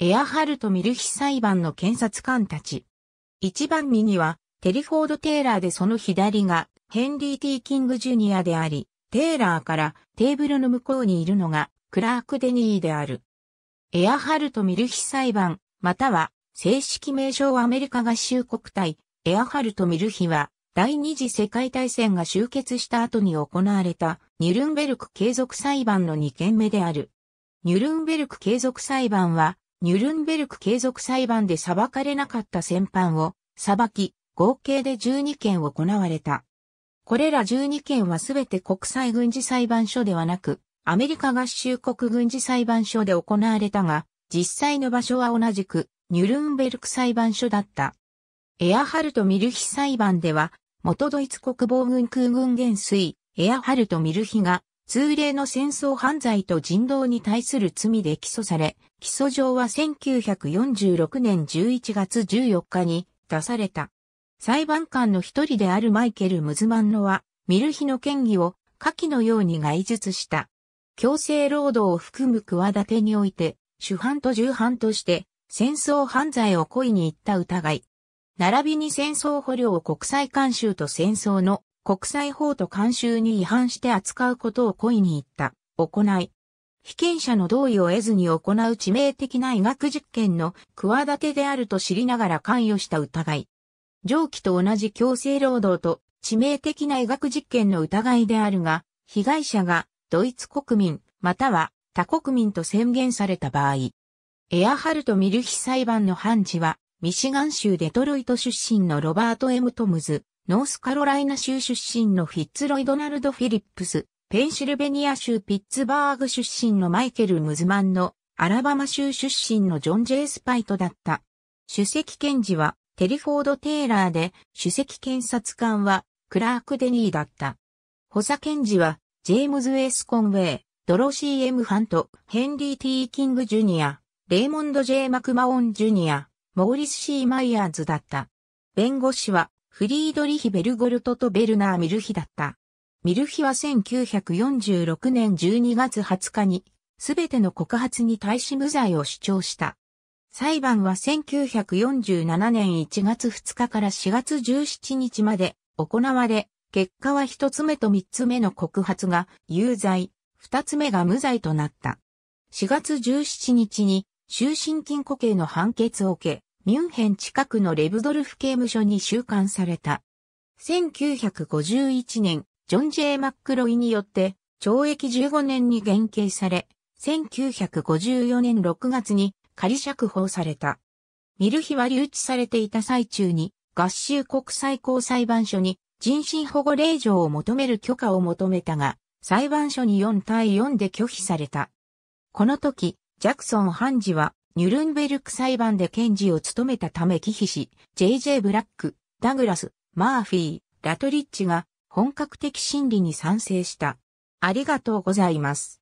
エアハルト・ミルヒ裁判の検察官たち。一番右は、テリフォード・テイラーでその左が、ヘンリー・ティー・キング・ジュニアであり、テイラーからテーブルの向こうにいるのが、クラーク・デニーである。エアハルト・ミルヒ裁判、または、正式名称アメリカ合衆国対、エアハルト・ミルヒは、第二次世界大戦が終結した後に行われた、ニュルンベルク継続裁判の2件目である。ニュルンベルク継続裁判は、ニュルンベルク継続裁判で裁かれなかった戦犯を裁き、合計で12件行われた。これら12件はすべて国際軍事裁判所ではなく、アメリカ合衆国軍事裁判所で行われたが、実際の場所は同じく、ニュルンベルク裁判所だった。エアハルト・ミルヒ裁判では、元ドイツ国防軍空軍元帥、エアハルト・ミルヒが、通例の戦争犯罪と人道に対する罪で起訴され、起訴状は1946年11月14日に出された。裁判官の一人であるマイケル・ムズマンノは、ミルヒの権威を下記のように外述した。強制労働を含む企てにおいて、主犯と従犯として、戦争犯罪を故意に言った疑い。並びに戦争捕虜を国際監修と戦争の国際法と慣習に違反して扱うことを故意に言った、行い。被験者の同意を得ずに行う致命的な医学実験の企てであると知りながら関与した疑い。上記と同じ強制労働と致命的な医学実験の疑いであるが、被害者がドイツ国民または他国民と宣言された場合、エアハルト・ミルヒ裁判の判事は、ミシガン州デトロイト出身のロバート・エムトムズ、ノースカロライナ州出身のフィッツロイドナルド・フィリップス、ペンシルベニア州ピッツバーグ出身のマイケル・ムズマンの、アラバマ州出身のジョン・ジェイ・スパイトだった。主席検事は、テリフォード・テイラーで、主席検察官は、クラーク・デニーだった。補佐検事は、ジェームズ・エス・コンウェイ、ドロシー・エム・ハント、ヘンリー・ティー・キング・ジュニア、レイモンド・ジェイ・マクマオン・ジュニア、モーリス・シー・マイヤーズだった。弁護士は、フリードリヒ・ベルゴルトとベルナー・ミルヒだった。ミルヒは1946年12月20日に、すべての告発に対し無罪を主張した。裁判は1947年1月2日から4月17日まで行われ、結果は一つ目と三つ目の告発が有罪、二つ目が無罪となった。4月17日に終身禁錮刑の判決を受け、ミュンヘン近くのレブドルフ刑務所に収監された。1951年、ジョン・ジェイ・マックロイによって懲役15年に減刑され、1954年6月に仮釈放された。ミルヒは留置されていた最中に、合衆国最高裁判所に人身保護令状を求める許可を求めたが、裁判所に4対4で拒否された。この時、ジャクソン判事はニュルンベルク裁判で検事を務めたため忌避し、JJ ブラック、ダグラス、マーフィー、ラトリッチが本格的審理に賛成した。ありがとうございます。